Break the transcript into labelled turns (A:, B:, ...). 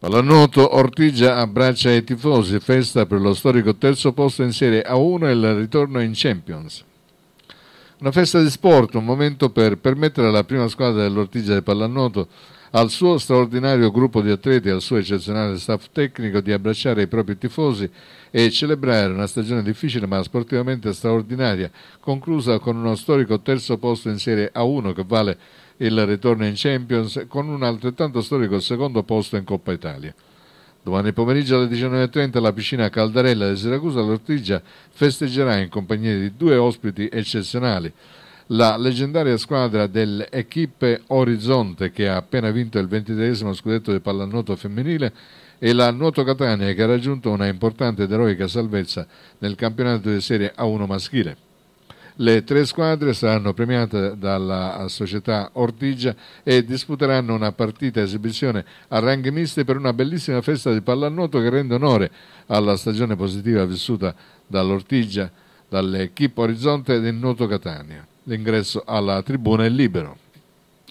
A: Pallanuoto Ortigia abbraccia i tifosi, festa per lo storico terzo posto in Serie A1 e il ritorno in Champions. Una festa di sport, un momento per permettere alla prima squadra dell'Ortigia di pallanuoto al suo straordinario gruppo di atleti e al suo eccezionale staff tecnico di abbracciare i propri tifosi e celebrare una stagione difficile ma sportivamente straordinaria, conclusa con uno storico terzo posto in Serie A1 che vale il ritorno in Champions con un altrettanto storico secondo posto in Coppa Italia. Domani pomeriggio alle 19.30 la piscina Caldarella di Siracusa all'Ortigia festeggerà in compagnia di due ospiti eccezionali la leggendaria squadra dell'Equipe Orizzonte che ha appena vinto il ventitreesimo scudetto di pallanuoto femminile e la Nuoto Catania che ha raggiunto una importante ed eroica salvezza nel campionato di Serie A1 maschile. Le tre squadre saranno premiate dalla società Ortigia e disputeranno una partita esibizione a ranghi misti per una bellissima festa di pallanuoto che rende onore alla stagione positiva vissuta dall'Ortigia, dall'Equipe Orizzonte e del Nuoto Catania l'ingresso alla tribuna è libero.